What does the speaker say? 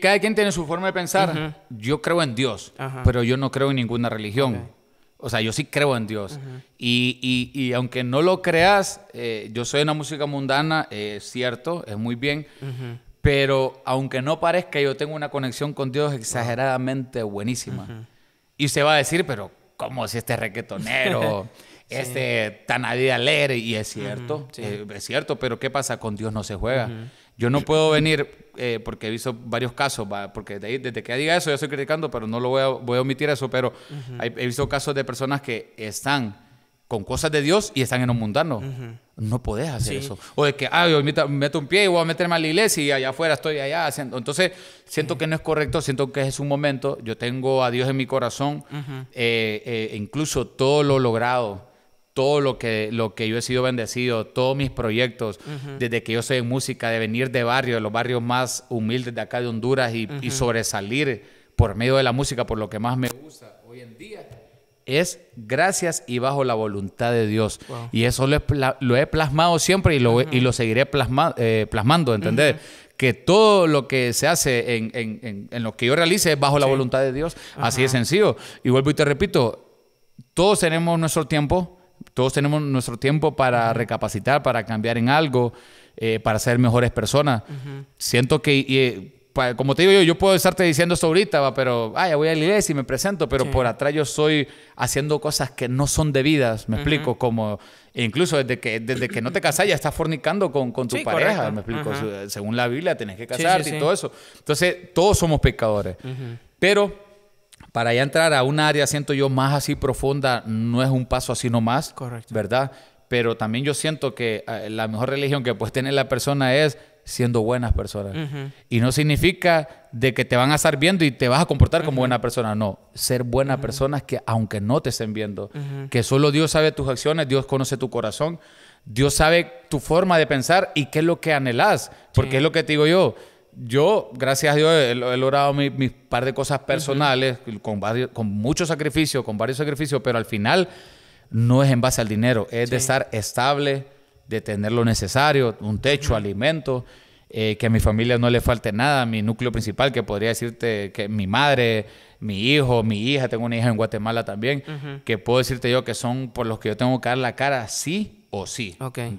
cada quien tiene su forma de pensar. Yo creo en Dios, pero yo no creo en ninguna religión. O sea, yo sí creo en Dios. Y, aunque no lo creas, eh, yo soy una música mundana, eh, es cierto, es muy bien. Pero aunque no parezca, yo tengo una conexión con Dios exageradamente buenísima. Y se va a decir, pero ¿cómo si este requetonero? este, tan leer y es cierto, eh, es cierto, pero ¿qué pasa? Con Dios no se juega. Yo no puedo venir, eh, porque he visto varios casos, porque desde que diga eso, yo estoy criticando, pero no lo voy a, omitir eso, pero he, visto casos de personas que están con cosas de Dios y están en un mundano. No podés hacer eso. O de que, ah, yo meto, un pie y voy a meterme a la iglesia y allá afuera estoy allá haciendo. Entonces, siento que no es correcto, siento que es un momento. Yo tengo a Dios en mi corazón, eh, incluso todo lo logrado todo lo que, lo que yo he sido bendecido, todos mis proyectos, desde que yo soy en música, de venir de barrio, de los barrios más humildes de acá de Honduras y, sobresalir por medio de la música, por lo que más me gusta hoy en día, es gracias y bajo la voluntad de Dios. Y eso lo he, plasmado siempre y lo, y lo seguiré eh, plasmando, ¿entendés? que todo lo que se hace en, en, en, lo que yo realice es bajo la voluntad de Dios. Así de sencillo. Y vuelvo y te repito, todos tenemos nuestro tiempo, todos tenemos nuestro tiempo para recapacitar, para cambiar en algo, eh, para ser mejores personas. Siento que, eh, como te digo yo, yo puedo estarte diciendo esto ahorita, pero, ah, voy a la iglesia y me presento, pero por atrás yo estoy haciendo cosas que no son debidas, me explico, como incluso desde que, desde que no te casas ya estás fornicando con, con tu pareja, me explico, según la Biblia tenés que casarte y todo eso. Entonces, todos somos pecadores, pero para ya entrar a un área, siento yo, más así profunda, no es un paso así nomás. Correcto. ¿Verdad? Pero también yo siento que eh, la mejor religión que puede tener la persona es siendo buenas personas. Y no significa de que te van a estar viendo y te vas a comportar como buena persona. No, ser buenas personas que aunque no te estén viendo, que solo Dios sabe tus acciones, Dios conoce tu corazón, Dios sabe tu forma de pensar y qué es lo que anhelas. Porque es lo que te digo yo yo, gracias a Dios, he, logrado mis mi par de cosas personales, con, varios, con mucho sacrificio, con varios sacrificios, pero al final no es en base al dinero, es de estar estable, de tener lo necesario, un techo, alimento, eh, que a mi familia no le falte nada, mi núcleo principal, que podría decirte que mi madre, mi hijo, mi hija, tengo una hija en Guatemala también, que puedo decirte yo que son por los que yo tengo que dar la cara sí o sí. Okay.